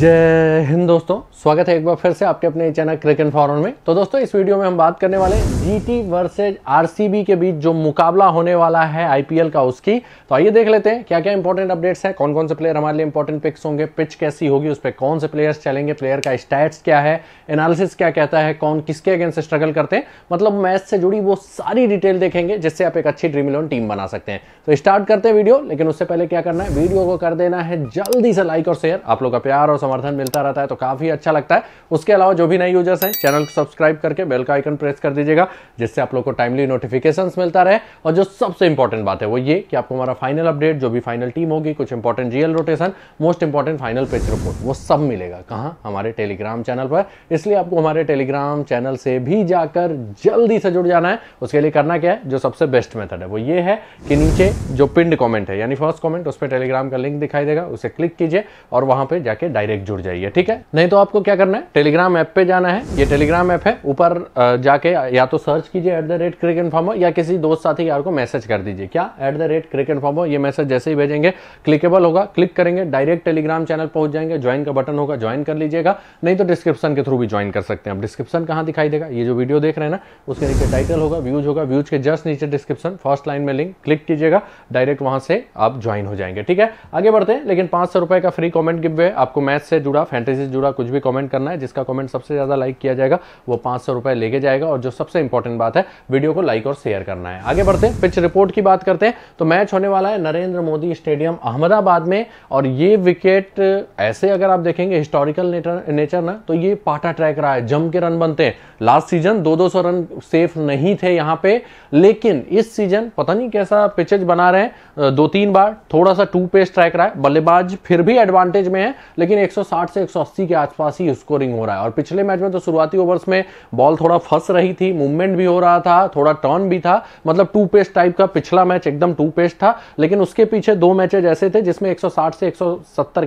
जय हिंद दोस्तों स्वागत है एक बार फिर से आपके अपने चैनल क्रिकेट फॉरन में तो दोस्तों इस वीडियो में हम बात करने वाले हैं टी वर्सेज आरसीबी के बीच जो मुकाबला होने वाला है आईपीएल का उसकी तो आइए देख लेते हैं क्या क्या इंपॉर्टेंट अपडेट्स है कौन कौन से प्लेयर हमारे लिए इंपॉर्टेंट पिक्स होंगे पिच कैसी होगी उस पर कौन से प्लेयर्स चलेंगे प्लेयर का स्टैट्स क्या है एनालिसिस क्या कहता है कौन किसके अगेंस्ट स्ट्रगल करते हैं मतलब मैच से जुड़ी वो सारी डिटेल देखेंगे जिससे आप एक अच्छी ड्रीम इलेवन टीम बना सकते हैं तो स्टार्ट करते हैं वीडियो लेकिन उससे पहले क्या करना है वीडियो को कर देना है जल्दी से लाइक और शेयर आप लोग का प्यार और समर्थन मिलता रहता है तो काफ़ी अच्छा लगता है उसके अलावा जो भी नए यूजर्स हैं चैनल को सब्सक्राइब करके बेल का आइकन प्रेस कर दीजिएगा जिससे आप लोग को टाइमली नोटिफिकेशन मिलता रहे और जो सबसे इंपॉर्टेंट बात है वो ये कि आपको हमारा फाइनल अपडेट जो भी फाइनल टीम होगी कुछ important GL rotation most important final pitch report वो सब मिलेगा कहाँ हमारे टेलीग्राम चैनल पर इसलिए आपको हमारे टेलीग्राम चैनल से भी जाकर जल्दी से जुड़ जाना है उसके लिए करना क्या है जो सबसे बेस्ट मेथड है वो ये है कि नीचे जो पिंड कॉमेंट है यानी फर्स्ट कॉमेंट उस पर टेलीग्राम का लिंक दिखाई देगा उसे क्लिक कीजिए और वहां पर जाके डायरेक्ट डायरेक्ट जुड़ जाइए ठीक है नहीं तो आपको क्या करना है टेलीग्राम ऐप पे जाना है ये टेलीग्राम ऐप है ऊपर जाके या तो सर्च कीजिए at the rate cricket formo या किसी दोस्त साथी यार को मैसेज कर दीजिए क्या at the rate cricket formo ये मैसेज जैसे ही भेजेंगे क्लिकेबल होगा क्लिक करेंगे डायरेक्ट टेलीग्राम चैनल पहुंच जाएंगे ज्वाइन का बटन होगा ज्वाइन कर लीजिएगा नहीं तो डिस्क्रिप्शन के थ्रू भी ज्वाइन कर सकते हैं अब डिस्क्रिप्शन कहाँ दिखाई देगा ये जो वीडियो देख रहे हैं ना उसके नीचे टाइटल होगा व्यूज होगा व्यूज के जस्ट नीचे डिस्क्रिप्शन फर्स्ट लाइन में लिंक क्लिक कीजिएगा डायरेक्ट वहां से आप ज्वाइन हो जाएंगे ठीक है आगे बढ़ते हैं लेकिन पांच सौ रुपए का फ्री कॉमेंट गिव आपको मैच मैथ्स से जुड़ा फैंटेसी से जुड़ा कुछ भी कमेंट करना है जिसका कमेंट सबसे ज़्यादा लाइक किया जाएगा वो पांच सौ रुपए लेके जाएगा और जो सबसे इंपॉर्टेंट बात है वीडियो को लाइक और शेयर करना है आगे बढ़ते हैं पिच रिपोर्ट की बात करते हैं तो मैच होने वाला है नरेंद्र मोदी स्टेडियम अहमदाबाद में और ये विकेट ऐसे अगर आप देखेंगे हिस्टोरिकल नेचर ना तो ये पाटा ट्रैक रहा है जम के रन बनते हैं लास्ट सीजन दो दो सौ रन सेफ नहीं थे यहाँ पे लेकिन इस सीजन पता नहीं कैसा पिचेज बना रहे हैं दो तीन बार थोड़ा सा टू पेस्ट ट्रैक रहा है बल्लेबाज फिर भी एडवांटेज में है लेकिन एक 160 से 180 के आसपास ही स्कोरिंग हो रहा है और पिछले मैच में तो शुरुआती ओवर्स में बॉल थोड़ा फंस रही थी मूवमेंट भी हो रहा था थोड़ा टर्न भी था मतलब टू पेस्ट टाइप का पिछला मैच एकदम टू पेस्ट था लेकिन उसके पीछे दो मैचेज ऐसे थे जिसमें एक से एक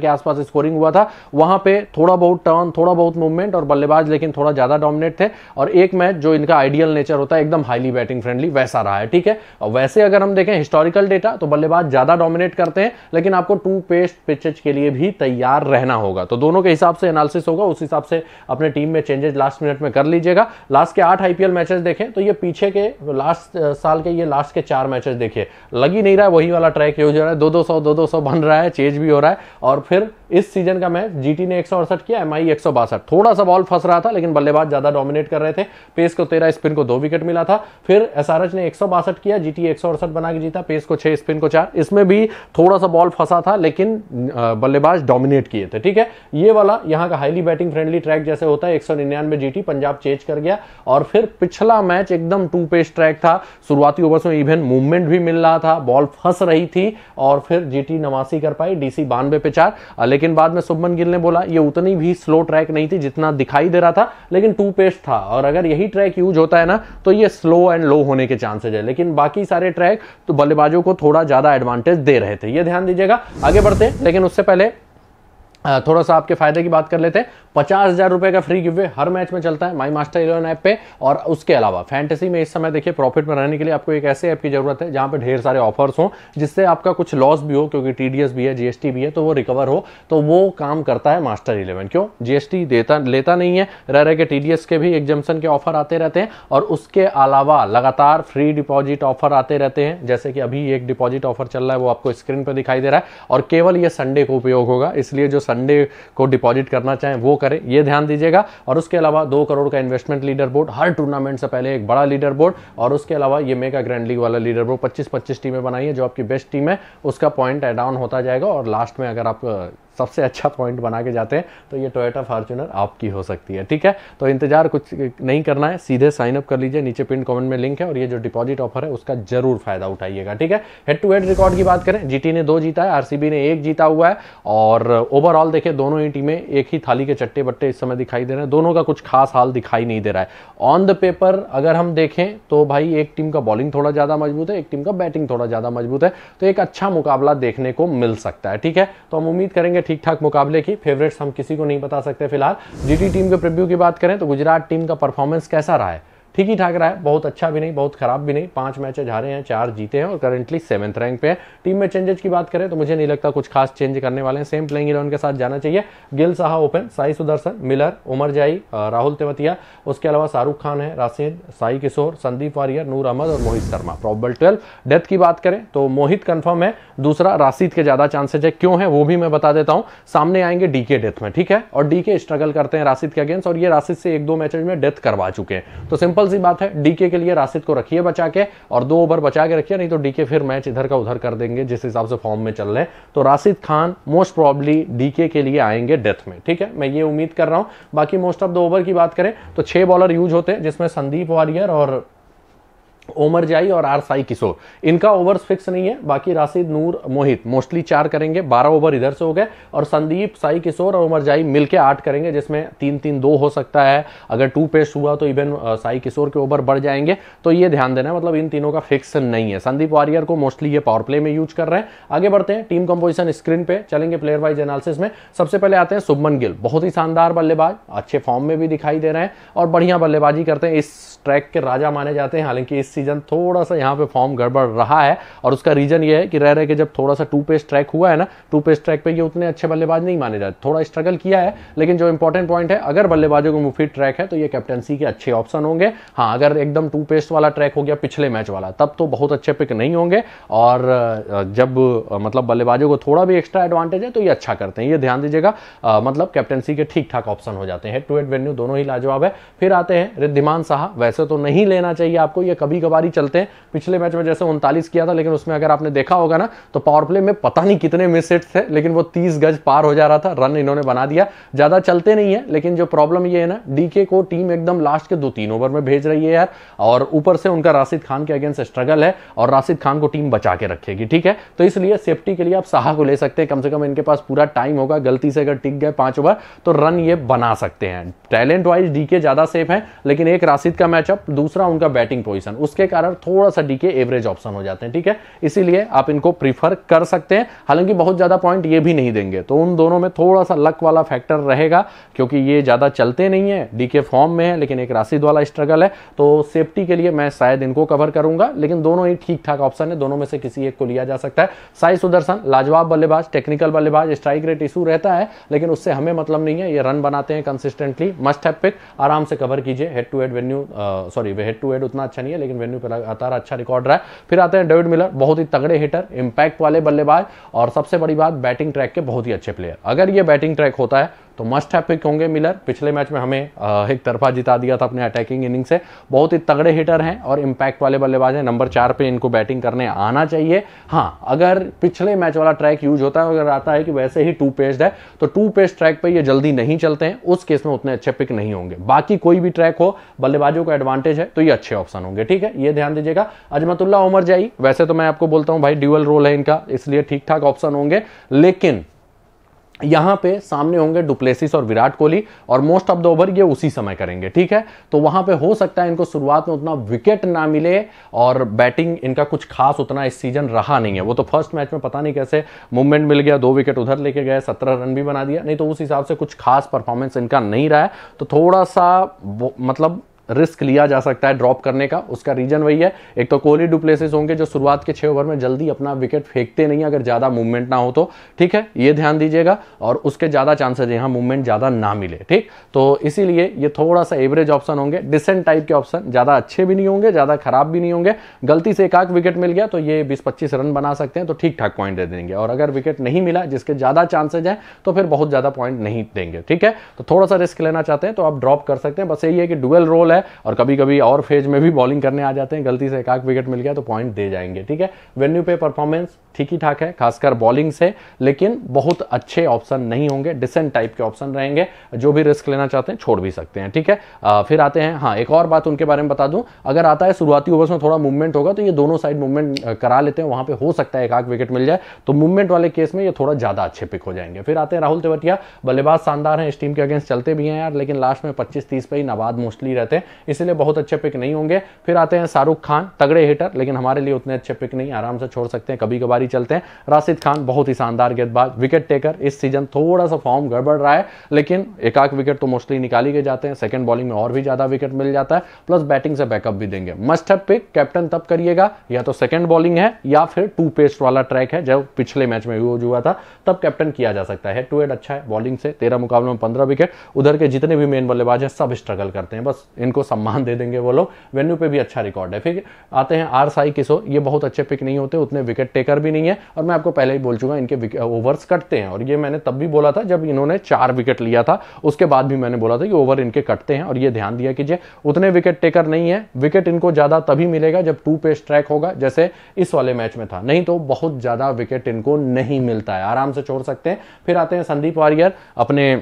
के आसपास स्कोरिंग हुआ था वहां पे थोड़ा बहुत टर्न थोड़ा बहुत मूवमेंट और बल्लेबाज लेकिन थोड़ा ज्यादा डोमिनेट थे और एक मैच जो इनका आइडियल नेचर होता है एकदम हाईली बैटिंग फ्रेंडली वैसा रहा है ठीक है और वैसे अगर हम देखें हिस्टोरिकल डेटा तो बल्लेबाज ज्यादा डोमिनेट करते हैं लेकिन आपको टू पेस्ट पिचेज के लिए भी तैयार रहना होगा होगा तो दोनों के हिसाब से एनालिसिस होगा उस हिसाब से अपने टीम में चेंजेस लास्ट मिनट में कर लीजिएगा लास्ट के आठ आईपीएल मैचेस देखें तो ये पीछे के लास्ट साल के ये लास्ट के चार मैचेस देखिए लग ही नहीं रहा है वही वाला ट्रैक यूज हो रहा है दो दो सौ दो दो सौ बन रहा है चेंज भी हो रहा है और फिर इस सीजन का मैच जीटी ने एक किया एम आई थोड़ा सा बॉल फंस रहा था लेकिन बल्लेबाज ज्यादा डोमिनेट कर रहे थे पेस को तेरह स्पिन को दो विकेट मिला था फिर एसआरएच ने एक किया जीटी एक बना के जीता पेस को छह स्पिन को चार इसमें भी थोड़ा सा बॉल फंसा था लेकिन बल्लेबाज डोमिनेट किए थे ठीक है ये वाला यहाँ का हाईली बैटिंग फ्रेंडली ट्रैक जैसे होता है एक सौ निन्यानवे जीटी पंजाब चेंज कर गया और फिर पिछला मैच एकदम टू पेस ट्रैक था शुरुआती ओवर्स में इवन मूवमेंट भी मिल रहा था बॉल फंस रही थी और फिर जीटी नवासी कर पाई डीसी बानवे पे चार लेकिन बाद में सुभमन गिल ने बोला ये उतनी भी स्लो ट्रैक नहीं थी जितना दिखाई दे रहा था लेकिन टू पेस था और अगर यही ट्रैक यूज होता है ना तो ये स्लो एंड लो होने के चांसेज है लेकिन बाकी सारे ट्रैक तो बल्लेबाजों को थोड़ा ज्यादा एडवांटेज दे रहे थे ये ध्यान दीजिएगा आगे बढ़ते लेकिन उससे पहले थोड़ा सा आपके फ़ायदे की बात कर लेते हैं पचास हजार रुपए का फ्री गिवे हर मैच में चलता है माई मास्टर इलेवन ऐप पे और उसके अलावा फैंटेसी में इस समय देखिए प्रॉफिट में रहने के लिए आपको एक ऐसे ऐप की जरूरत है जहां पे ढेर सारे ऑफर्स हो जिससे आपका कुछ लॉस भी हो क्योंकि टीडीएस भी है जीएसटी भी है तो वो रिकवर हो तो वो काम करता है मास्टर इलेवन क्यों जीएसटी देता लेता नहीं है रह रहे के टीडीएस के भी एग्जामेशन के ऑफर आते रहते हैं और उसके अलावा लगातार फ्री डिपॉजिट ऑफर आते रहते हैं जैसे कि अभी एक डिपॉजिट ऑफर चल रहा है वो आपको स्क्रीन पर दिखाई दे रहा है और केवल ये संडे को उपयोग होगा इसलिए जो संडे को डिपॉजिट करना चाहें वो करें ये ध्यान दीजिएगा और उसके अलावा दो करोड़ का इन्वेस्टमेंट लीडर बोर्ड हर टूर्नामेंट से पहले एक बड़ा लीडर बोर्ड और उसके अलावा ये मेगा ग्रैंड लीग वाला लीडर बोर्ड पच्चीस पच्चीस टीमें बनाई है जो आपकी बेस्ट टीम है उसका पॉइंट एड ऑन होता जाएगा और लास्ट में अगर आप सबसे अच्छा पॉइंट बना के जाते हैं तो ये टोयोटा फार्चूनर आपकी हो सकती है ठीक है तो इंतजार कुछ नहीं करना है सीधे साइन अप कर लीजिए नीचे पिन कमेंट में लिंक है और ये जो डिपॉजिट ऑफर है उसका जरूर फायदा उठाइएगा ठीक है हेड टू हेड रिकॉर्ड की बात करें जीटी ने दो जीता है आरसीबी ने एक जीता हुआ है और ओवरऑल देखिए दोनों ही टीमें एक ही थाली के चट्टे बट्टे इस समय दिखाई दे रहे हैं दोनों का कुछ खास हाल दिखाई नहीं दे रहा है ऑन द पेपर अगर हम देखें तो भाई एक टीम का बॉलिंग थोड़ा ज्यादा मजबूत है एक टीम का बैटिंग थोड़ा ज्यादा मजबूत है तो एक अच्छा मुकाबला देखने को मिल सकता है ठीक है तो हम उम्मीद करेंगे ठीक ठाक मुकाबले की फेवरेट्स हम किसी को नहीं बता सकते फिलहाल जीटी टीम के प्रिव्यू की बात करें तो गुजरात टीम का परफॉर्मेंस कैसा रहा है ठीक ही ठाक रहा है बहुत अच्छा भी नहीं बहुत खराब भी नहीं पांच मैच हारे हैं चार जीते हैं और करंटली सेवंथ रैंक पे है टीम में चेंजेस की बात करें तो मुझे नहीं लगता कुछ खास चेंज करने वाले हैं सेम प्लेइंग इलेवन के साथ जाना चाहिए Gill Saha open Sai Sudharsan Miller Omarzai Rahul Tewatia उसके अलावा शाहरुख खान है राशिद साई किशोर संदीप वारियर नूर अहमद और Mohit Sharma probable twelve death की बात करें तो मोहित कन्फर्म है दूसरा राशिद के ज्यादा चांसेज है क्यों है वो भी मैं बता देता हूँ सामने आएंगे डीके डेथ में ठीक है और डीके स्ट्रगल करते हैं राशिद के अगेंस्ट और ये राशिद से एक दो मैचेज में डेथ करवा चुके हैं तो सिंपल सी बात है डीके के लिए राशिद को रखिए बचा के और दो ओवर बचा के रखिए नहीं तो डीके फिर मैच इधर का उधर कर देंगे जिस हिसाब से फॉर्म में चल रहे तो Rashid Khan most probably DK के लिए आएंगे डेथ में ठीक है मैं ये उम्मीद कर रहा हूं बाकी मोस्ट ऑफ द ओवर की बात करें तो छह बॉलर यूज होते हैं जिसमें संदीप वारियर और ओमर जाई और आर साई किशोर इनका ओवर्स फिक्स नहीं है बाकी राशिद नूर मोहित मोस्टली चार करेंगे बारह ओवर इधर से हो गए और संदीप साई किशोर और ओमर जाई मिलकर आठ करेंगे जिसमें तीन तीन दो हो सकता है अगर टू पेस्ट हुआ तो इवन साई किशोर के ओवर बढ़ जाएंगे तो ये ध्यान देना है मतलब इन तीनों का फिक्स नहीं है संदीप वारियर को मोस्टली ये पावर प्ले में यूज कर रहे हैं आगे बढ़ते हैं टीम कंपोजिशन स्क्रीन पे चलेंगे प्लेयर वाइज एनालिसिस में सबसे पहले आते हैं सुबमन गिल बहुत ही शानदार बल्लेबाज अच्छे फॉर्म में भी दिखाई दे रहे हैं और बढ़िया बल्लेबाजी करते हैं इस ट्रैक के राजा माने जाते हैं हालांकि इस सीजन थोड़ा सा यहाँ पे फॉर्म गड़बड़ रहा है और उसका रीजन ये है कि रह रहे के जब थोड़ा सा टू पेस ट्रैक हुआ है ना टू पेस ट्रैक पे ये उतने अच्छे बल्लेबाज नहीं माने जाते थोड़ा स्ट्रगल किया है लेकिन जो इंपॉर्टेंट पॉइंट है अगर बल्लेबाजों को मुफीद ट्रैक है तो ये कैप्टनसी के अच्छे ऑप्शन होंगे हाँ अगर एकदम टू पेस वाला ट्रैक हो गया पिछले मैच वाला तब तो बहुत अच्छे पिक नहीं होंगे और जब मतलब बल्लेबाजों को थोड़ा भी एक्स्ट्रा एडवांटेज है तो ये अच्छा करते हैं ये ध्यान दीजिएगा मतलब कैप्टनसी के ठीक ठाक ऑप्शन हो जाते हैं टू हेड वेन्यू दोनों ही लाजवाब है फिर आते हैं रिद्धिमान साहब वैसे तो नहीं लेना चाहिए आपको ये कभी कभार ही चलते हैं पिछले मैच में जैसे उनतालीस किया था लेकिन उसमें अगर आपने देखा होगा ना तो पावर प्ले में पता नहीं कितने मिस हिट थे लेकिन वो तीस गज पार हो जा रहा था रन इन्होंने बना दिया ज़्यादा चलते नहीं है लेकिन जो प्रॉब्लम ये है ना डीके को टीम एकदम लास्ट के दो तीन ओवर में भेज रही है यार और ऊपर से उनका राशिद खान के अगेंस्ट स्ट्रगल है और राशिद खान को टीम बचा के रखेगी ठीक है तो इसलिए सेफ्टी के लिए आप साहा को ले सकते हैं कम से कम इनके पास पूरा टाइम होगा गलती से अगर टिक गए पांच ओवर तो रन ये बना सकते हैं टैलेंट वाइज डीके ज्यादा सेफ है लेकिन एक राशिद का मैच मैचअप दूसरा उनका बैटिंग पोजिशन उसके कारण थोड़ा सा डीके एवरेज ऑप्शन हो जाते हैं ठीक है इसीलिए आप इनको प्रीफर कर सकते हैं हालांकि बहुत ज़्यादा पॉइंट ये भी नहीं देंगे तो उन दोनों में थोड़ा सा लक वाला फैक्टर रहेगा क्योंकि ये ज़्यादा चलते नहीं है डीके फॉर्म में है लेकिन एक राशिद वाला स्ट्रगल है तो सेफ्टी के लिए मैं शायद इनको कवर करूंगा लेकिन दोनों ही ठीक ठाक ऑप्शन है दोनों में से किसी एक को लिया जा सकता है साई सुदर्शन लाजवाब बल्लेबाज टेक्निकल बल्लेबाज स्ट्राइक रेट इशू रहता है लेकिन उससे हमें मतलब नहीं है ये रन बनाते हैं कंसिस्टेंटली मस्ट है पिक आराम से कवर कीजिए head to head venue sorry head to head उतना अच्छा नहीं है लेकिन वेन्यू पर लगातार अच्छा रिकॉर्ड रहा है फिर आते हैं डेविड मिलर बहुत ही तगड़े हिटर इंपैक्ट वाले बल्लेबाज और सबसे बड़ी बात बैटिंग ट्रैक के बहुत ही अच्छे प्लेयर अगर ये बैटिंग ट्रैक होता है तो मस्ट है पिक होंगे मिलर पिछले मैच में हमें एक तरफा जिता दिया था अपने अटैकिंग इनिंग से बहुत ही तगड़े हिटर हैं और इम्पैक्ट वाले बल्लेबाज हैं नंबर चार पे इनको बैटिंग करने आना चाहिए हाँ अगर पिछले मैच वाला ट्रैक यूज होता है अगर आता है कि वैसे ही टू पेस्ड है तो टू पेस्ड ट्रैक पर ये जल्दी नहीं चलते हैं उस केस में उतने अच्छे पिक नहीं होंगे बाकी कोई भी ट्रैक हो बल्लेबाजों का एडवांटेज है तो ये अच्छे ऑप्शन होंगे ठीक है ये ध्यान दीजिएगा अजमतुल्ला उमर जाई वैसे तो मैं आपको बोलता हूँ भाई ड्यूअल रोल है इनका इसलिए ठीक ठाक ऑप्शन होंगे लेकिन यहां पे सामने होंगे डुप्लेसिस और विराट कोहली और मोस्ट ऑफ द ओवर ये उसी समय करेंगे ठीक है तो वहां पे हो सकता है इनको शुरुआत में उतना विकेट ना मिले और बैटिंग इनका कुछ खास उतना इस सीजन रहा नहीं है वो तो फर्स्ट मैच में पता नहीं कैसे मूवमेंट मिल गया दो विकेट उधर लेके गए सत्रह रन भी बना दिया नहीं तो उस हिसाब से कुछ खास परफॉर्मेंस इनका नहीं रहा है तो थोड़ा सा मतलब रिस्क लिया जा सकता है ड्रॉप करने का उसका रीजन वही है एक तो कोहली डुप्लेसिस होंगे जो शुरुआत के छह ओवर में जल्दी अपना विकेट फेंकते नहीं अगर ज़्यादा मूवमेंट ना हो तो ठीक है ये ध्यान दीजिएगा और उसके ज़्यादा चांसेज यहाँ मूवमेंट ज़्यादा ना मिले ठीक तो इसीलिए ये थोड़ा सा एवरेज ऑप्शन होंगे डिसेंट टाइप के ऑप्शन ज़्यादा अच्छे भी नहीं होंगे ज़्यादा खराब भी नहीं होंगे गलती से एक आध विकेट मिल गया तो ये बीस पच्चीस रन बना सकते हैं तो ठीक ठाक पॉइंट दे देंगे और अगर विकेट नहीं मिला जिसके ज़्यादा चांसेज हैं तो फिर बहुत ज़्यादा पॉइंट नहीं देंगे ठीक है तो थोड़ा सा रिस्क लेना चाहते हैं तो आप ड्रॉप कर सकते हैं बस यही है कि डुअल रोल है है और कभी कभी और फेज में भी बॉलिंग करने आ जाते हैं गलती से एक आग विकेट मिल गया तो पॉइंट दे जाएंगे ठीक है वेन्यू पे परफॉर्मेंस ठीक ही ठाक है खासकर बॉलिंग से लेकिन बहुत अच्छे ऑप्शन नहीं होंगे डिसेंट टाइप के ऑप्शन रहेंगे जो भी रिस्क लेना चाहते हैं छोड़ भी सकते हैं ठीक है आ, फिर आते हैं हाँ एक और बात उनके बारे में बता दूं अगर आता है शुरुआती ओवर्स में थोड़ा मूवमेंट होगा तो ये दोनों साइड मूवमेंट करा लेते हैं वहां पर हो सकता है एक आग विकेट मिल जाए तो मूवमेंट वाले केस में ये थोड़ा ज्यादा अच्छे पिक हो जाएंगे फिर आते हैं राहुल तेवटिया बल्लेबाज शानदार है इस टीम के अगेंस्ट चलते भी हैं यार लेकिन लास्ट में पच्चीस तीस पे ही नवाद मोस्टली रहते हैं इसलिए बहुत अच्छे पिक नहीं होंगे फिर आते हैं शाहरुख खान तगड़े हिटर लेकिन हमारे लिए उतने अच्छे पिक नहीं आराम से छोड़ सकते हैं कभी कभार चलते हैं राशिद खान बहुत ही शानदार गेंदबाज विकेट टेकर इस सीजन थोड़ा सा फॉर्म गड़बड़ रहा है लेकिन एक आख विकेट तो मोस्टली निकाली गए जाते हैं सेकंड बॉलिंग में और भी ज्यादा विकेट मिल जाता है प्लस बैटिंग से बैकअप भी देंगे मस्ट है पिक कैप्टन तब करिएगा या तो सेकंड बॉलिंग है या फिर टू पेस्ट वाला ट्रैक है जब पिछले मैच में यूज हुआ था तब कैप्टन किया जा सकता है टू एड अच्छा है बॉलिंग से तेरह मुकाबले में पंद्रह विकेट उधर के जितने भी मेन बल्लेबाज हैं सब स्ट्रगल करते हैं बस इनको सम्मान दे देंगे वो लोग वेन्यू पे भी अच्छा रिकॉर्ड है फिर आते हैं आर साई किसो ये बहुत अच्छे पिक नहीं होते उतने विकेट टेकर भी नहीं नहीं है और मैं आपको पहले ही बोल चुका इनके ओवर्स कटते हैं और ये मैंने तब भी बोला था जब इन्होंने चार विकेट लिया था उसके बाद भी मैंने बोला था कि ओवर इनके कटते हैं और ये ध्यान दिया कीजिए उतने विकेट टेकर नहीं है विकेट इनको ज़्यादा तभी मिलेगा जब टू पे ट्रैक होगा जैसे इस वाले मैच में था नहीं तो बहुत ज़्यादा विकेट इनको नहीं मिलता है आराम से छोड़ सकते हैं फिर आते हैं संदीप वारियर अपने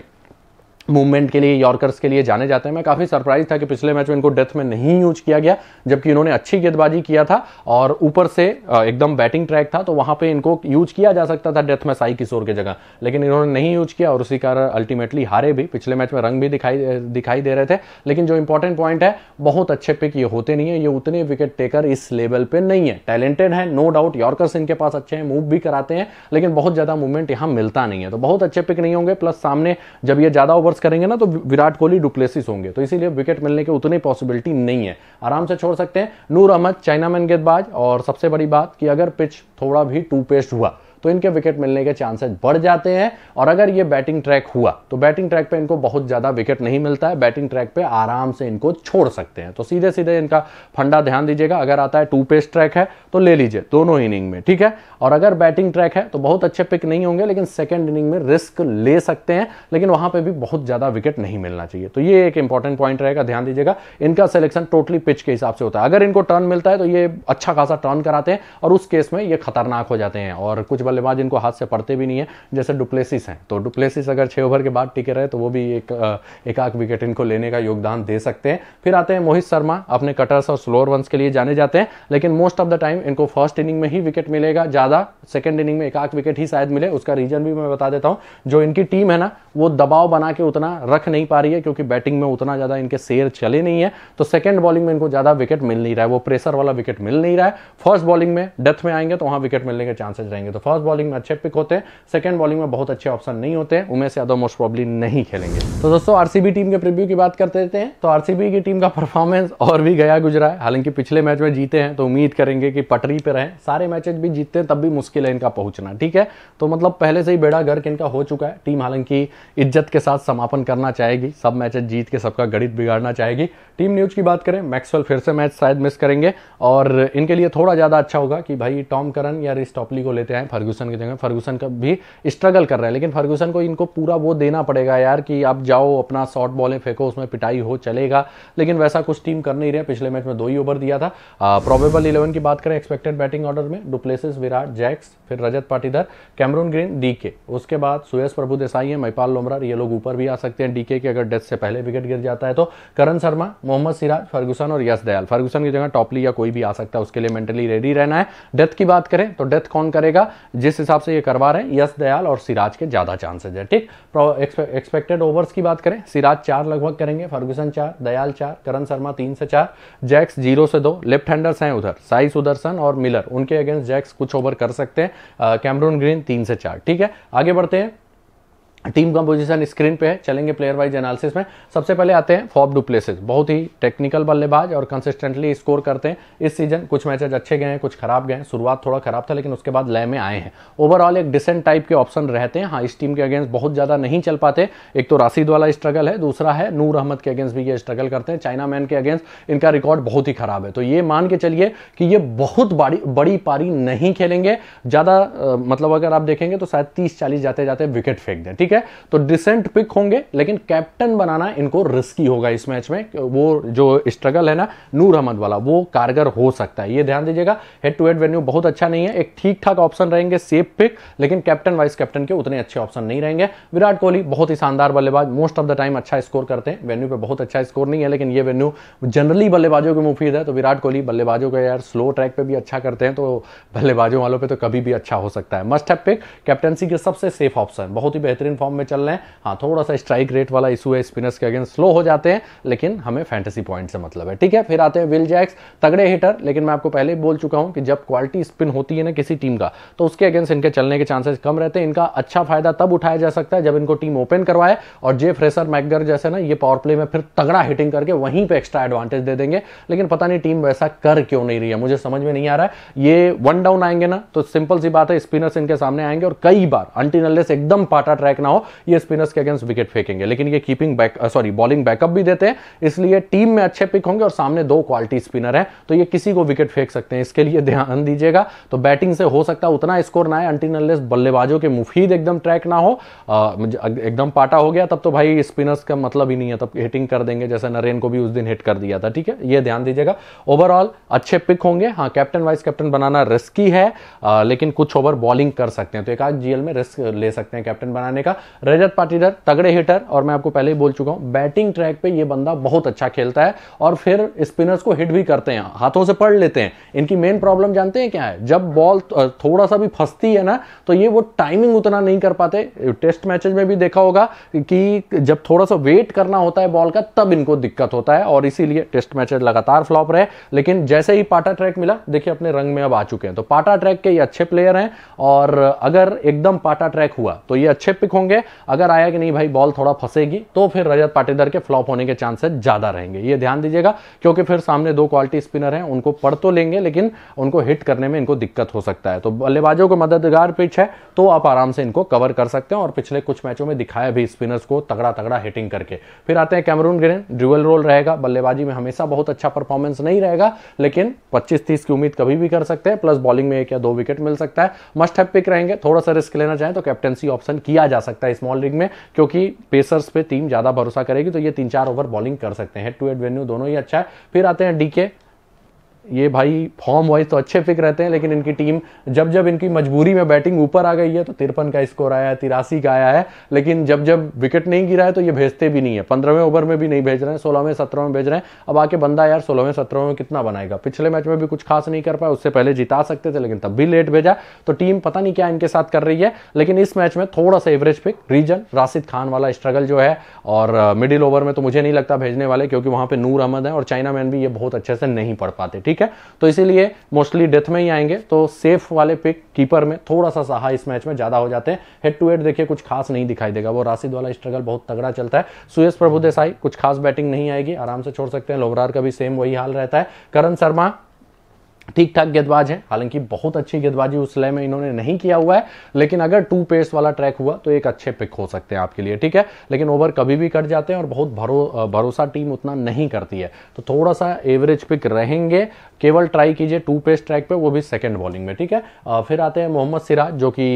मूवमेंट के लिए यॉर्कर्स के लिए जाने जाते हैं मैं काफ़ी सरप्राइज था कि पिछले मैच में इनको डेथ में नहीं यूज किया गया जबकि इन्होंने अच्छी गेंदबाजी किया था और ऊपर से एकदम बैटिंग ट्रैक था तो वहां पे इनको यूज किया जा सकता था डेथ में साई किशोर की जगह लेकिन इन्होंने नहीं यूज किया और उसी कारण अल्टीमेटली हारे भी पिछले मैच में रंग भी दिखाई दिखाई दे रहे थे लेकिन जो इंपॉर्टेंट पॉइंट है बहुत अच्छे पिक ये होते नहीं है ये उतने विकेट टेकर इस लेवल पर नहीं है टैलेंटेड है नो डाउट यॉर्कर्स इनके पास अच्छे हैं मूव भी कराते हैं लेकिन बहुत ज्यादा मूवमेंट यहाँ मिलता नहीं है तो बहुत अच्छे पिक नहीं होंगे प्लस सामने जब ये ज्यादा ओवर बॉलर्स करेंगे ना तो विराट कोहली डुप्लेसिस होंगे तो इसीलिए विकेट मिलने की उतनी पॉसिबिलिटी नहीं है आराम से छोड़ सकते हैं नूर अहमद चाइनामैन गेंदबाज और सबसे बड़ी बात कि अगर पिच थोड़ा भी टू पेस्ट हुआ तो इनके विकेट मिलने के चांसेस बढ़ जाते हैं और अगर ये बैटिंग ट्रैक हुआ तो बैटिंग ट्रैक पे इनको बहुत ज़्यादा विकेट नहीं मिलता है बैटिंग ट्रैक पे आराम से इनको छोड़ सकते हैं तो सीधे सीधे इनका फंडा ध्यान दीजिएगा अगर आता है टू पेस ट्रैक है तो ले लीजिए दोनों इनिंग में ठीक है और अगर बैटिंग ट्रैक है तो बहुत अच्छे पिक नहीं होंगे लेकिन सेकेंड इनिंग में रिस्क ले सकते हैं लेकिन वहां पर भी बहुत ज़्यादा विकेट नहीं मिलना चाहिए तो ये एक इंपॉर्टेंट पॉइंट रहेगा ध्यान दीजिएगा इनका सिलेक्शन टोटली पिच के हिसाब से होता है अगर इनको टर्न मिलता है तो ये अच्छा खासा टर्न कराते हैं और उस केस में ये खतरनाक हो जाते हैं और कुछ बल्लेबाज इनको हाथ से पड़ते भी नहीं है जैसे डुप्लेसिस हैं तो डुप्लेसिस अगर छः ओवर के बाद टिके रहे तो वो भी एक एक आख विकेट इनको लेने का योगदान दे सकते हैं फिर आते हैं मोहित शर्मा अपने कटर्स और स्लोअर वंस के लिए जाने जाते हैं लेकिन मोस्ट ऑफ द टाइम इनको फर्स्ट इनिंग में ही विकेट मिलेगा ज़्यादा सेकेंड इनिंग में एक आख विकेट ही शायद मिले उसका रीजन भी मैं बता देता हूँ जो इनकी टीम है ना वो दबाव बना के उतना रख नहीं पा रही है क्योंकि बैटिंग में उतना ज़्यादा इनके शेयर चले नहीं है तो सेकेंड बॉलिंग में इनको ज़्यादा विकेट मिल नहीं रहा है वो प्रेशर वाला विकेट मिल नहीं रहा है फर्स्ट बॉलिंग में डेथ में आएंगे तो वहाँ विकेट मिलने के चांसेज रहेंगे तो फर्स्ट फर्स्ट बॉलिंग में अच्छे पिक होते हैं सेकंड बॉलिंग में बहुत अच्छे ऑप्शन नहीं होते उमेश यादव मोस्ट प्रॉब्ली नहीं खेलेंगे तो दोस्तों आरसीबी टीम के प्रीव्यू की बात करते रहते हैं तो आरसीबी की टीम का परफॉर्मेंस और भी गया गुजरा है हालांकि पिछले मैच में जीते हैं तो उम्मीद करेंगे कि पटरी पर रहें सारे मैचेज भी जीतते हैं तब भी मुश्किल है इनका पहुंचना ठीक है तो मतलब पहले से ही बेड़ा गर्क इनका हो चुका है टीम हालांकि इज्जत के साथ समापन करना चाहेगी सब मैचेज जीत के सबका गणित बिगाड़ना चाहेगी टीम न्यूज की बात करें मैक्सवेल फिर से मैच शायद मिस करेंगे और इनके लिए थोड़ा ज़्यादा अच्छा होगा कि भाई टॉम करन या रिस्टॉपली को लेते हैं फर्गूसन की जगह फर्गूसन का भी स्ट्रगल कर रहा है लेकिन फर्गूसन को इनको पूरा वो देना पड़ेगा यार कि आप जाओ अपना शॉर्ट बॉलें फेंको उसमें पिटाई हो चलेगा लेकिन वैसा कुछ टीम कर नहीं रहे पिछले मैच में दो ही ओवर दिया था प्रोबेबल इलेवन की बात करें एक्सपेक्टेड बैटिंग ऑर्डर में डुप्लेसिस विराट जैक्स फिर Rajat Patidar Cameron Green DK उसके बाद सुयस प्रभु देसाई है महिपाल लोमरा ये लोग ऊपर भी आ सकते हैं डीके के अगर डेथ से पहले विकेट गिर जाता है तो करण शर्मा मोहम्मद सिराज फर्गूसन और यस दयाल फर्गूसन की जगह टॉपली या कोई भी आ सकता है उसके लिए मेंटली रेडी रहना है डेथ की बात करें तो डेथ कौन करेगा जिस हिसाब से ये करवा रहे हैं यश दयाल और सिराज के ज़्यादा चांसेज है ठीक एक्सपेक्टेड ओवर्स की बात करें सिराज चार लगभग करेंगे फर्गूसन चार दयाल चार करण शर्मा तीन से चार जैक्स जीरो से दो लेफ्ट हैंडर्स हैं उधर साई सुदर्शन और मिलर उनके अगेंस्ट जैक्स कुछ ओवर कर सकते हैं कैमरून ग्रीन तीन से चार ठीक है आगे बढ़ते हैं टीम कंपोजिशन स्क्रीन पे है चलेंगे प्लेयर वाइज एनालिसिस में सबसे पहले आते हैं फॉब डुप्लेसिस बहुत ही टेक्निकल बल्लेबाज और कंसिस्टेंटली स्कोर करते हैं इस सीजन कुछ मैचेज अच्छे गए हैं कुछ खराब गए हैं शुरुआत थोड़ा खराब था लेकिन उसके बाद लय में आए हैं ओवरऑल एक डिसेंट टाइप के ऑप्शन रहते हैं हाँ इस टीम के अगेंस्ट बहुत ज़्यादा नहीं चल पाते एक तो राशिद वाला स्ट्रगल है दूसरा है नूर अहमद के अगेंस्ट भी ये स्ट्रगल करते हैं चाइना मैन के अगेंस्ट इनका रिकॉर्ड बहुत ही खराब है तो ये मान के चलिए कि ये बहुत बड़ी बड़ी पारी नहीं खेलेंगे ज़्यादा मतलब अगर आप देखेंगे तो शायद तीस चालीस जाते जाते विकेट फेंक दें ठीक है है तो डिसेंट पिक होंगे लेकिन कैप्टन बनाना इनको रिस्की होगा इस मैच में वो जो स्ट्रगल है ना नूर अहमद वाला वो कारगर हो सकता है ये ध्यान दीजिएगा हेड टू हेड वेन्यू बहुत अच्छा नहीं है एक ठीक ठाक ऑप्शन रहेंगे सेफ पिक लेकिन कैप्टन वाइस कैप्टन के उतने अच्छे ऑप्शन नहीं रहेंगे विराट कोहली बहुत ही शानदार बल्लेबाज मोस्ट ऑफ द टाइम अच्छा स्कोर करते हैं वेन्यू पर बहुत अच्छा स्कोर नहीं है लेकिन ये वेन्यू जनरली बल्लेबाजों के मुफीद है तो विराट कोहली बल्लेबाजों का यार स्लो ट्रैक पर भी अच्छा करते हैं तो बल्लेबाजों वालों पर तो कभी भी अच्छा हो सकता है मस्ट है पिक कैप्टनसी के सबसे सेफ ऑप्शन बहुत ही बेहतरीन फॉर्म में चल रहे हैं हाँ थोड़ा सा स्ट्राइक रेट वाला इशू है स्पिनर्स के अगेंस्ट स्लो हो जाते हैं लेकिन हमें फैंटेसी पॉइंट से मतलब है ठीक है फिर आते हैं विल जैक्स तगड़े हिटर लेकिन मैं आपको पहले ही बोल चुका हूं कि जब क्वालिटी स्पिन होती है ना किसी टीम का तो उसके अगेंस्ट इनके चलने के चांसेस कम रहते हैं इनका अच्छा फायदा तब उठाया जा सकता है जब इनको टीम ओपन करवाए और जे फ्रेसर मैगर जैसे ना ये पावर प्ले में फिर तगड़ा हिटिंग करके वहीं पर एक्स्ट्रा एडवांटेज दे देंगे लेकिन पता नहीं टीम वैसा कर क्यों नहीं रही है मुझे समझ में नहीं आ रहा है ये वन डाउन आएंगे ना तो सिंपल सी बात है स्पिनर्स इनके सामने आएंगे और कई बार अंटीनलेस एकदम पाटा ट्रैक ना हो ये स्पिनर्स के अगेंस्ट विकेट फेंकेंगे लेकिन ये keeping back sorry bowling backup भी देते हैं इसलिए टीम में अच्छे पिक होंगे और सामने दो क्वालिटी स्पिनर है तो ये किसी को विकेट फेंक सकते हैं इसके लिए ध्यान दीजिएगा तो बैटिंग से हो सकता है उतना स्कोर ना है बल्लेबाजों के मुफीद एकदम ट्रैक ना हो एकदम पाटा हो गया तब तो भाई स्पिनर्स का मतलब ही नहीं है तब हिटिंग कर देंगे जैसे नरेन को भी उस दिन हिट कर दिया था ठीक है ये ध्यान दीजिएगा ओवरऑल अच्छे पिक होंगे हाँ कैप्टन वाइस कैप्टन बनाना रिस्की है आ, लेकिन कुछ ओवर बॉलिंग कर सकते हैं तो एक आध जीएल में रिस्क ले सकते हैं कैप्टन बनाने का रजत पाटीदार तगड़े हिटर और मैं आपको पहले ही बोल चुका हूं बैटिंग ट्रैक पे ये बंदा बहुत अच्छा खेलता है और फिर स्पिनर्स को हिट भी करते हैं हाथों से पढ़ लेते हैं इनकी मेन प्रॉब्लम जानते हैं क्या है जब बॉल थोड़ा सा भी फंसती है ना तो ये वो टाइमिंग उतना नहीं कर पाते टेस्ट मैचेज में भी देखा होगा कि जब थोड़ा सा वेट करना होता है बॉल का तब इनको दिक्कत होता है और इसीलिए टेस्ट मैचेज लगातार फ्लॉप रहे लेकिन जैसे ही पाटा ट्रैक मिला देखिए अपने रंग में अब आ चुके हैं तो पाटा ट्रैक के ये अच्छे प्लेयर हैं और अगर एकदम पाटा ट्रैक हुआ तो ये अच्छे पिक होंगे होंगे अगर आया कि नहीं भाई बॉल थोड़ा फंसेगी तो फिर रजत पाटीदार के फ्लॉप होने के चांसेस ज़्यादा रहेंगे ये ध्यान दीजिएगा क्योंकि फिर सामने दो क्वालिटी स्पिनर हैं उनको पढ़ तो लेंगे लेकिन उनको हिट करने में इनको दिक्कत हो सकता है तो बल्लेबाजों को मददगार पिच है तो आप आराम से इनको कवर कर सकते हैं और पिछले कुछ मैचों में दिखाया भी स्पिनर्स को तगड़ा तगड़ा हिटिंग करके फिर आते हैं कैमरून ग्रेन ड्यूअल रोल रहेगा बल्लेबाजी में हमेशा बहुत अच्छा परफॉर्मेंस नहीं रहेगा लेकिन पच्चीस तीस की उम्मीद कभी भी कर सकते हैं प्लस बॉलिंग में एक या दो विकेट मिल सकता है मस्ट है पिक रहेंगे थोड़ा सा रिस्क लेना चाहें तो कैप्टनसी ऑप्शन किया जा सकता है सकता है स्मॉल लीग में क्योंकि पेसर्स पे टीम ज़्यादा भरोसा करेगी तो ये तीन चार ओवर बॉलिंग कर सकते हैं टू एड वेन्यू दोनों ही अच्छा है फिर आते हैं डीके ये भाई फॉर्म वाइज तो अच्छे पिक रहते हैं लेकिन इनकी टीम जब जब इनकी मजबूरी में बैटिंग ऊपर आ गई है तो तिरपन का स्कोर आया है तिरासी का आया है लेकिन जब जब विकेट नहीं गिरा है तो ये भेजते भी नहीं है पंद्रहवें ओवर में भी नहीं भेज रहे हैं सोलहवें सत्रह में भेज रहे हैं अब आके बंदा यार सोलहवें सत्रहवें में कितना बनाएगा पिछले मैच में भी कुछ खास नहीं कर पाया उससे पहले जिता सकते थे लेकिन तब भी लेट भेजा तो टीम पता नहीं क्या इनके साथ कर रही है लेकिन इस मैच में थोड़ा सा average pick reason Rashid Khan वाला स्ट्रगल जो है और मिडिल uh, ओवर में तो मुझे नहीं लगता भेजने वाले क्योंकि वहां पर नूर अहमद है और चाइना मैन भी ये बहुत अच्छे से नहीं पढ़ पाते ठीक ठीक है तो इसीलिए मोस्टली डेथ में ही आएंगे तो सेफ वाले पिक कीपर में थोड़ा सा सहा इस मैच में ज्यादा हो जाते हैं हेड टू हेड देखिए कुछ खास नहीं दिखाई देगा वो राशिद वाला स्ट्रगल बहुत तगड़ा चलता है प्रभु प्रभुदेसाई कुछ खास बैटिंग नहीं आएगी आराम से छोड़ सकते हैं लोबरार का भी सेम वही हाल रहता है करण शर्मा ठीक ठाक गेंदबाज है हालांकि बहुत अच्छी गेंदबाजी उस लय में इन्होंने नहीं किया हुआ है लेकिन अगर टू पेस वाला ट्रैक हुआ तो एक अच्छे पिक हो सकते हैं आपके लिए ठीक है लेकिन ओवर कभी भी कट जाते हैं और बहुत भरो भरोसा टीम उतना नहीं करती है तो थोड़ा सा एवरेज पिक रहेंगे केवल ट्राई कीजिए टू पेस ट्रैक पर वो भी सेकेंड बॉलिंग में ठीक है आ, फिर आते हैं मोहम्मद सिराज जो कि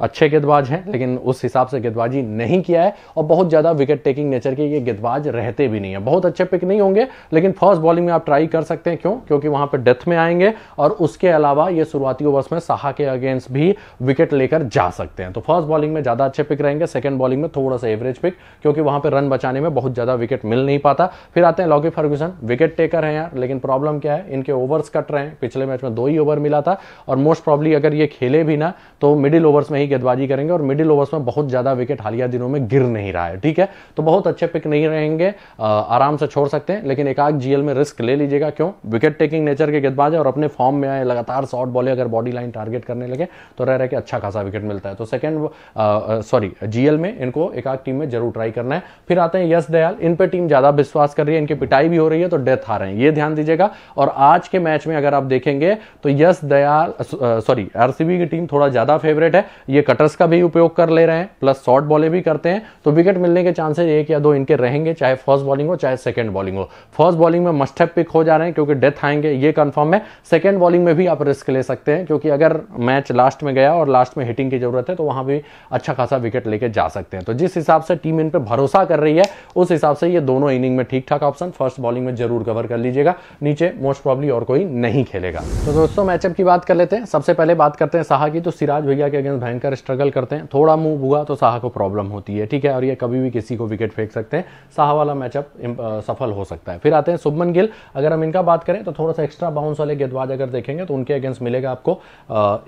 अच्छे गेंदबाज हैं लेकिन उस हिसाब से गेंदबाजी नहीं किया है और बहुत ज़्यादा विकेट टेकिंग नेचर के ये गेंदबाज रहते भी नहीं है बहुत अच्छे पिक नहीं होंगे लेकिन फर्स्ट बॉलिंग में आप ट्राई कर सकते हैं क्यों क्योंकि वहाँ पर डेथ में आएंगे और उसके अलावा ये शुरुआती ओवर्स में साहा के अगेंस्ट भी विकेट लेकर जा सकते हैं तो फर्स्ट बॉलिंग में ज़्यादा अच्छे पिक रहेंगे सेकंड बॉलिंग में थोड़ा सा एवरेज पिक क्योंकि वहां पर रन बचाने में बहुत ज़्यादा विकेट मिल नहीं पाता फिर आते हैं लॉकी फर्ग्यूसन विकेट टेकर हैं यार लेकिन प्रॉब्लम क्या है इनके ओवर्स कट रहे हैं पिछले मैच में दो ही ओवर मिला था और मोस्ट प्रॉब्ली अगर ये खेले भी ना तो मिडिल ओवर्स में ही गेंदबाजी करेंगे और मिडिल ओवर्स में बहुत ज़्यादा विकेट हालिया दिनों में गिर नहीं रहा है ठीक है तो बहुत अच्छे पिक नहीं रहेंगे आराम से छोड़ सकते हैं लेकिन एक आग जीएल में रिस्क ले लीजिएगा क्यों विकेट टेकिंग नेचर के गेंदबाज है और अपने फॉर्म में आए लगातार शॉर्ट बॉले अगर बॉडी लाइन टारगेट करने लगे तो रह रहे के अच्छा खासा विकेट मिलता है तो सेकंड सॉरी जीएल में इनको एक आध टीम में जरूर ट्राई करना है फिर आते हैं यश दयाल इन पर टीम ज़्यादा विश्वास कर रही है इनकी पिटाई भी हो रही है तो डेथ आ रहे हैं ये ध्यान दीजिएगा और आज के मैच में अगर आप देखेंगे तो यश दयाल सॉरी आरसीबी की टीम थोड़ा ज़्यादा फेवरेट है ये कटर्स का भी उपयोग कर ले रहे हैं प्लस शॉर्ट बॉले भी करते हैं तो विकेट मिलने के चांसेस एक या दो इनके रहेंगे चाहे फर्स्ट बॉलिंग हो चाहे सेकंड बॉलिंग हो फर्स्ट बॉलिंग में मस्टअप पिक हो जा रहे हैं क्योंकि डेथ आएंगे ये कंफर्म है सेकेंड बॉलिंग में भी आप रिस्क ले सकते हैं क्योंकि अगर मैच लास्ट में गया और लास्ट में हिटिंग की जरूरत है तो वहां भी अच्छा खासा विकेट लेके जा सकते हैं तो जिस हिसाब से टीम इन पर भरोसा कर रही है उस हिसाब से ये दोनों इनिंग में ठीक ठाक ऑप्शन फर्स्ट बॉलिंग में जरूर कवर कर लीजिएगा नीचे मोस्ट प्रॉब्ली और कोई नहीं खेलेगा तो दोस्तों मैचअप की बात कर लेते हैं सबसे पहले बात करते हैं साहा की तो सिराज भैया के अगेंस्ट भयंकर स्ट्रगल करते हैं थोड़ा मूव हुआ तो साहा को प्रॉब्लम होती है ठीक है और ये कभी भी किसी को विकेट फेंक सकते हैं साहा वाला मैचअप सफल हो सकता है फिर आते हैं सुभमन गिल अगर हम इनका बात करें तो थोड़ा सा एक्स्ट्रा बाउंस वाले गेंदबाज बाद अगर देखेंगे तो उनके अगेंस्ट मिलेगा आपको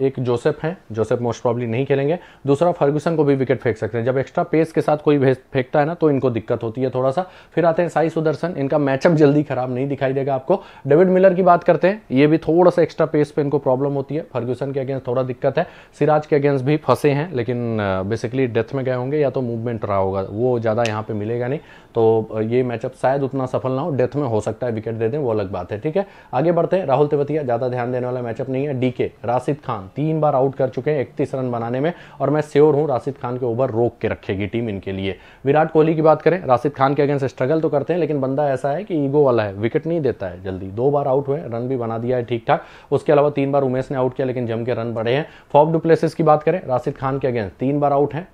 एक जोसेफ है जोसेफ मोस्ट प्रॉब्ली नहीं खेलेंगे दूसरा फर्गूसन को भी विकेट फेंक सकते हैं जब एक्स्ट्रा पेस के साथ कोई फेंकता है ना तो इनको दिक्कत होती है थोड़ा सा फिर आते हैं साई सुदर्शन इनका मैचअप जल्दी खराब नहीं दिखाई देगा आपको डेविड मिलर की बात करते हैं ये भी थोड़ा सा एक्स्ट्रा पेस पर इनको प्रॉब्लम होती है फर्ग्यूसन के अगेंस्ट थोड़ा दिक्कत है सिराज के अगेंस्ट भी फंसे हैं लेकिन बेसिकली डेथ में गए होंगे या तो मूवमेंट रहा होगा वो ज़्यादा यहाँ पे मिलेगा नहीं तो ये मैचअप शायद उतना सफल ना हो डेथ में हो सकता है विकेट दे दें वो अलग बात है ठीक है आगे बढ़ते हैं राहुल तेवतिया ज़्यादा ध्यान देने वाला मैचअप नहीं है डीके राशिद खान तीन बार आउट कर चुके हैं इकतीस रन बनाने में और मैं श्योर हूं राशिद खान के ओवर रोक के रखेगी टीम इनके लिए विराट कोहली की बात करें राशिद खान के अगेंस्ट स्ट्रगल तो करते हैं लेकिन बंदा ऐसा है कि ईगो वाला है विकेट नहीं देता है जल्दी दो बार आउट हुए रन भी बना दिया है ठीक ठाक उसके अलावा तीन बार उमेश ने आउट किया लेकिन जम के रन बढ़े हैं फॉर्म डुप्लेसिस की बात करें राशिद खान के अगेंस्ट तीन बार आउट है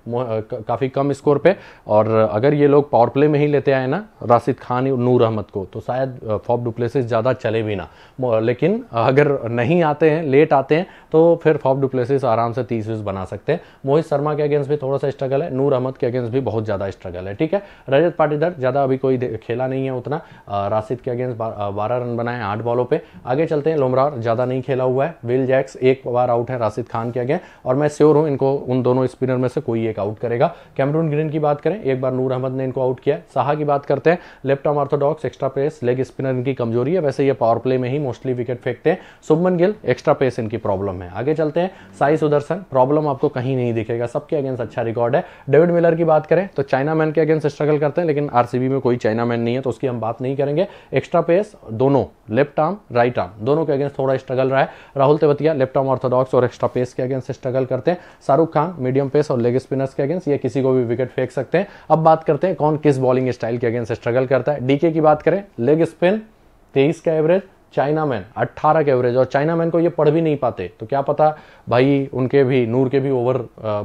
काफ़ी कम स्कोर पे और अगर ये लोग पावर प्ले में ही नहीं लेते आए ना राशिद खान और नूर अहमद को तो शायद फॉप डुप्लेसिस ज़्यादा चले भी ना लेकिन अगर नहीं आते हैं लेट आते हैं तो फिर फॉप डुप्लेसिस आराम से तीस वीस बना सकते हैं मोहित शर्मा के अगेंस्ट भी थोड़ा सा स्ट्रगल है नूर अहमद के अगेंस्ट भी बहुत ज़्यादा स्ट्रगल है ठीक है रजत पाटीदार ज़्यादा अभी कोई खेला नहीं है उतना राशिद के अगेंस्ट बारह रन बनाए आठ बॉलों पर आगे चलते हैं लुमरार ज़्यादा नहीं खेला हुआ है विल जैक्स एक बार आउट है राशिद खान के अगेंस्ट और मैं श्योर हूँ इनको उन दोनों स्पिनर में से कोई एक आउट करेगा कैमरून ग्रीन की बात करें एक बार नूर अहमद ने इनको आउट किया साहा की बात करते हैं left arm orthodox extra pace leg spinner इनकी कमजोरी है वैसे ये पावर प्ले में ही मोस्टली विकेट फेंकते हैं सुभमन गिल एक्स्ट्रा पेस इनकी प्रॉब्लम है आगे चलते हैं साई सुदर्शन प्रॉब्लम आपको कहीं नहीं दिखेगा सबके अगेंस्ट अच्छा रिकॉर्ड है डेविड मिलर की बात करें तो चाइना मैन के अगेंस्ट स्ट्रगल करते हैं लेकिन आरसीबी में कोई चाइना मैन नहीं है तो उसकी हम बात नहीं करेंगे एक्स्ट्रा पेस दोनों लेफ्ट आर्म राइट आर्म दोनों के अगेंस्ट थोड़ा स्ट्रगल रहा है Rahul Tewatia left arm orthodox और एक्स्ट्रा पेस के अगेंस्ट स्ट्रगल करते हैं शाहरुख खान मीडियम पेस और लेग स्पिनर्स के अगेंस्ट ये किसी को भी विकेट फेंक सकते हैं अब बात करते हैं कौन किस बॉलिंग स्टाइल के अगेंस्ट स्ट्रगल करता है डीके की बात करें लेग स्पिन तेईस का एवरेज चाइना मैन अट्ठारह के एवरेज और चाइना मैन को ये पढ़ भी नहीं पाते तो क्या पता भाई उनके भी नूर के भी ओवर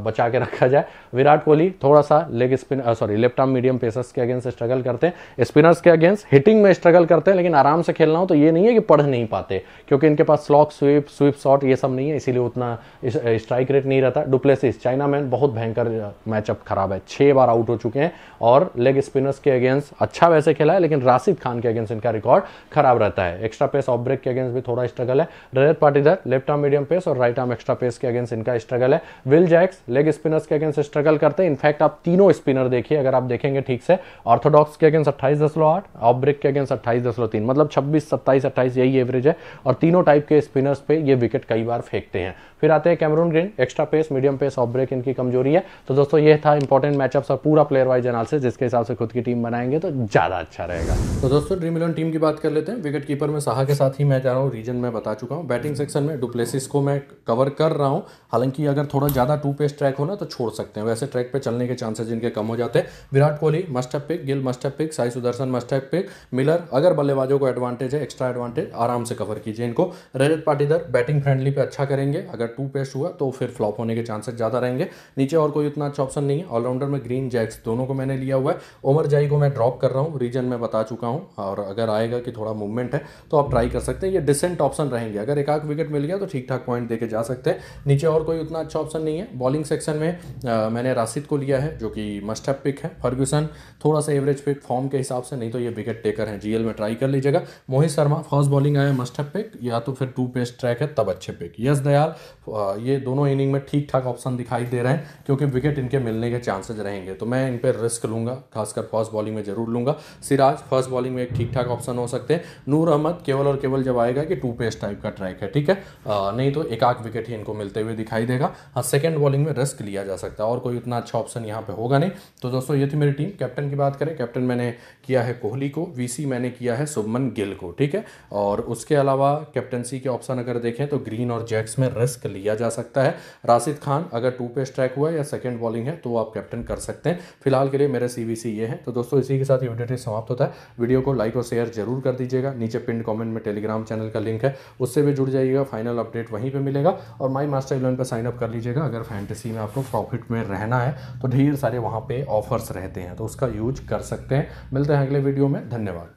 बचा के रखा जाए विराट कोहली थोड़ा सा leg spin sorry left arm medium pacers के अगेंस्ट स्ट्रगल करते हैं स्पिनर्स के अगेंस्ट हिटिंग में स्ट्रगल करते हैं लेकिन आराम से खेलना हो तो ये नहीं है कि पढ़ नहीं पाते क्योंकि इनके पास स्लॉक स्वीप स्वीप शॉट ये सब नहीं है इसीलिए उतना स्ट्राइक रेट नहीं रहता डुप्लेसिस चाइना मैन बहुत भयंकर मैचअप खराब है छः बार आउट हो चुके हैं और लेग स्पिनर्स के अगेंस्ट अच्छा वैसे खेला है लेकिन राशिद खान के अगेंस्ट इनका रिकॉर्ड खराब रहता है एक्स्ट्रा पेस ऑफ ब्रेक के अगेंस्ट भी थोड़ा स्ट्रगल है Rajat Patidar left arm medium pace और राइट आर्म एक्स्ट्रा पेस के अगेंस्ट इनका स्ट्रगल है विल जैक्स लेग स्पिनर्स के अगेंस्ट स्ट्रगल करते हैं इनफैक्ट आप तीनों स्पिनर देखिए अगर आप देखेंगे ठीक से ऑर्थोडॉक्स के अगेंस्ट अट्ठाईस दशलो आठ ऑफ ब्रेक के अगेंस्ट अट्ठाईस दशलो तीन मतलब छब्बीस सत्ताईस अट्ठाईस यही एवरेज है और तीनों टाइप के स्पिनर्स पे ये विकेट कई बार फेंकते हैं फिर आते हैं Cameron Green extra pace medium pace off break इनकी कमजोरी है तो दोस्तों ये था इंपॉर्टेंट मैचअप्स और पूरा प्लेयर वाइज एनालिसिस जिसके हिसाब से खुद की टीम बनाएंगे तो ज़्यादा अच्छा रहेगा तो दोस्तों ड्रीम इलेवन टीम की बात कर लेते हैं विकेट कीपर में साहा के साथ ही मैं जा रहा हूँ रीजन में बता चुका हूँ बैटिंग सेक्शन में डुप्लेसिस को मैं कवर कर रहा हूँ हालांकि अगर थोड़ा ज़्यादा टू पेस ट्रैक हो ना तो छोड़ सकते हैं वैसे ट्रैक पर चलने के चांसेस इनके कम हो जाते हैं Virat Kohli must pick Gill must pick Sai Sudharsan must pick Miller अगर बल्लेबाजों को एडवांटेज है एक्स्ट्रा एडवांटेज आराम से कवर कीजिए इनको रजत पाटीदार बैटिंग फ्रेंडली पे अच्छा करेंगे अगर टू पेस्ट हुआ तो फिर फ्लॉप होने के चांसेस ज़्यादा रहेंगे नीचे और कोई उतना अच्छा ऑप्शन नहीं है ऑलराउंडर में ग्रीन जैक्स दोनों को मैंने लिया हुआ है उमर जाई को मैं ड्रॉप कर रहा हूँ रीजन में बता चुका हूँ और अगर आएगा कि थोड़ा मूवमेंट है तो आप ट्राई कर सकते हैं ये डिसेंट ऑप्शन रहेंगे अगर एक आध विकेट मिल गया तो ठीक ठाक पॉइंट देकर जा सकते हैं नीचे और कोई उतना अच्छा ऑप्शन नहीं है बॉलिंग सेक्शन में मैंने राशिद को लिया है जो कि मस्ट पिक है फर्ग्यूसन थोड़ा सा एवरेज पिक फॉर्म के हिसाब से नहीं तो ये विकेट टेकर है जीएल में ट्राई कर लीजिएगा मोहित शर्मा फर्स्ट बॉलिंग आया मस्ट पिक या तो फिर टू पेस्ट ट्रैक है तब अच्छे पिक यस दयाल ये दोनों इनिंग में ठीक ठाक ऑप्शन दिखाई दे रहे हैं क्योंकि विकेट इनके मिलने के चांसेज रहेंगे तो मैं इन पर रिस्क लूँगा खासकर फर्स्ट बॉलिंग में ज़रूर लूँगा सिराज फर्स्ट बॉलिंग में एक ठीक ठाक ऑप्शन हो सकते हैं नूर अहमद केवल और केवल जब आएगा कि टू पेस्ट टाइप का ट्रैक है ठीक है नहीं तो एक आख विकेट ही इनको मिलते हुए दिखाई देगा हाँ सेकेंड बॉलिंग में रिस्क लिया जा सकता है और कोई उतना अच्छा ऑप्शन यहाँ पर होगा नहीं तो दोस्तों ये थी मेरी टीम कैप्टन की बात करें कैप्टन मैंने किया है कोहली को वी मैंने किया है शुभमन गिल को ठीक है और उसके अलावा कैप्टनसी के ऑप्शन अगर देखें तो ग्रीन और जैक्स में रिस्क लिया जा सकता है राशिद खान अगर टू पे स्ट्राइक हुआ या सेकेंड बॉलिंग है तो आप कैप्टन कर सकते हैं फिलहाल के लिए मेरे सी ये है तो दोस्तों इसी के साथ ये वीडियो समाप्त होता है वीडियो को लाइक और शेयर जरूर कर दीजिएगा नीचे पिंड कॉमेंट में टेलीग्राम चैनल का लिंक है उससे भी जुड़ जाइएगा फाइनल अपडेट वहीं पर मिलेगा और माई मास्टर इलेवन पर साइन अप कर लीजिएगा अगर फैंटेसी में आपको प्रॉफिट में रहना है तो ढेर सारे वहाँ पर ऑफर्स रहते हैं तो उसका यूज कर सकते हैं मिलते हैं अगले वीडियो में धन्यवाद